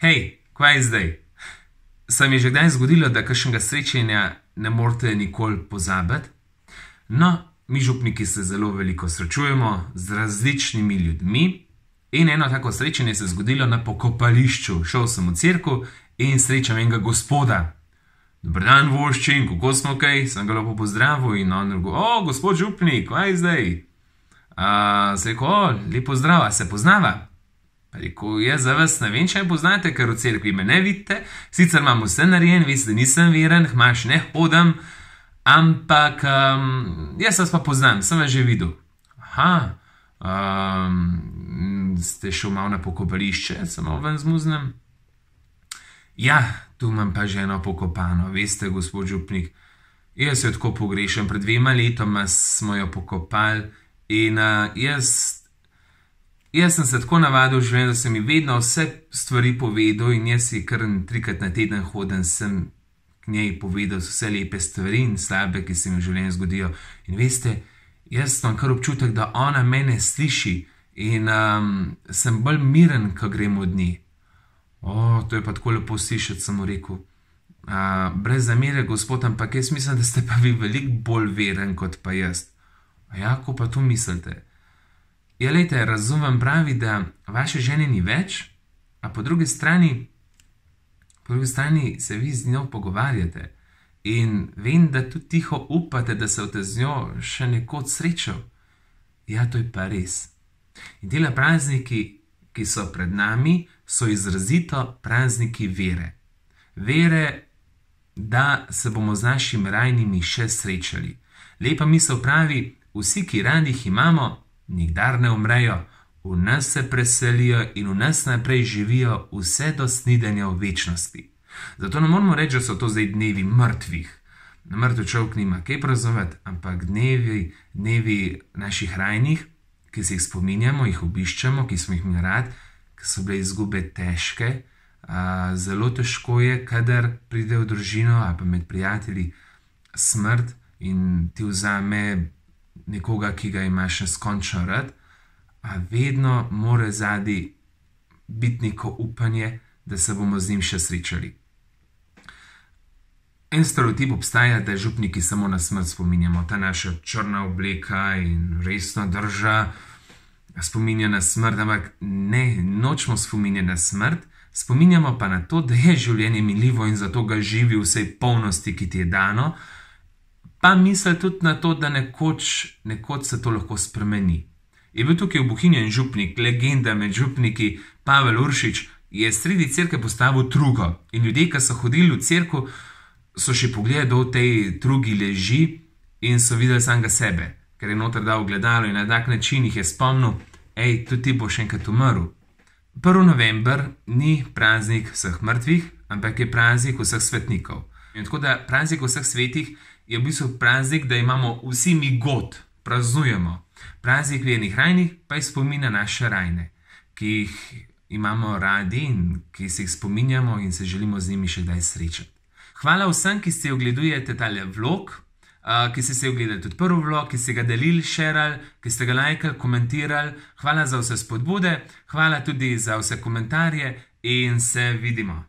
Hej, kaj je zdaj? Sam je že kdaj zgodilo, da kakšnega srečanja ne morete nikoli pozabiti? No, mi župniki se zelo veliko srečujemo z različnimi ljudmi in eno tako srečanje se je zgodilo na pokopališču. Šel sem v cerku in srečam enega gospoda. Dobro dan, voščin, kako smo kaj? Sem ga lepo pozdravil in on rekel, o, gospod župnik, kaj je zdaj? Uh, se je rekel, o, lepo zdrava, se poznava. Rekel je, ja, za vas ne vem, če poznate, ker v cerkvi me ne vidite, sicer imam vse narejen, veste, da nisem veren, hmaš ne hodam, ampak um, jaz vas pa poznam, sem vas že videl. Aha, um, ste šel malo na pokopališče, samo ven zmuznem. Ja, tu imam pa že eno pokopano, veste, gospod Župnik. Jaz jo tako pogrešam, pred dvema letoma smo jo pokopali in uh, jaz Jaz sem se tako navadil, že vedno sem jim vedno vse stvari povedal in jaz si kar trikrat na teden hoden sem. Njej povedal vse lepe stvari in slabe, ki se mi v življenju zgodijo. In veste, jaz imam kar občutek, da ona mene sliši in um, sem bolj miren, ko grem od nje. O, to je pa tako lepo slišati, sem rekel. Uh, brez zamere, gospod, ampak jaz mislim, da ste pa vi veliko bolj veren kot pa jaz. A jako ja, pa to mislite? Ja, lejte, razumem, pravi, da vaše žene ni več, a po drugi strani, po drugi strani se vi z njo pogovarjate in vem, da tudi tiho upate, da se boste z njo še nekoč srečal. Ja, to je pa res. In dela prazniki, ki so pred nami, so izrazito prazniki vere. Vere, da se bomo z našimi rajnimi še srečali. Lepa misel pravi, vsi, ki radi jih imamo, nikdar ne umrejo, v nas se preselijo in v nas naprej živijo vse do snidenja v večnosti. Zato ne moramo reči, da so to zdaj dnevi mrtvih. Mrtev človek nima kaj razumeti, ampak dnevi, dnevi naših rajnih, ki se jih spominjamo, jih obiščamo, ki smo jih imeli radi, ki so bile izgube težke. Zelo težko je, kadar pride v družino ali med prijatelji smrt in ti vzame nekoga, ki ga imaš neskončno rad, a vedno mora zadi biti neko upanje, da se bomo z njim še srečali. En stereotip obstaja, da je župniki samo na smrt spominjamo, ta naša črna obleka in resno drža spominja na smrt, ampak ne, nočmo spominja na smrt, spominjamo pa na to, da je življenje miljivo in zato ga živi vsej polnosti, ki ti je dano, uh, pa misli tudi na to, da nekoč, nekoč se to lahko spremeni. Je bil tukaj obuhinjen župnik, legenda med župniki Pavel Uršič, je sredi crkve postavil drugo in ljudje, ki so hodili v crkvu, so še pogledali, da v tej drugi leži in so videli samega sebe, ker je noter dal gledalo in na tak način jih je spomnil, hej, tudi ti boš enkrat umrl. 1. november ni praznik vseh mrtvih, ampak je praznik vseh svetnikov. In tako da praznik vseh svetih je v bistvu praznik, da imamo vsi mi god, praznujemo. Praznik vjenih rajnih pa je spomin na naše rajne, ki jih imamo radi in ki se jih spominjamo in se želimo z njimi še kdaj srečati. Hvala vsem, ki ste ogledujete tale vlog, ki ste se ogledali tudi prvi vlog, ki ste ga delili, šerali, ki ste ga lajkali, komentirali. Hvala za vse spodbude, hvala tudi za vse komentarje in se vidimo.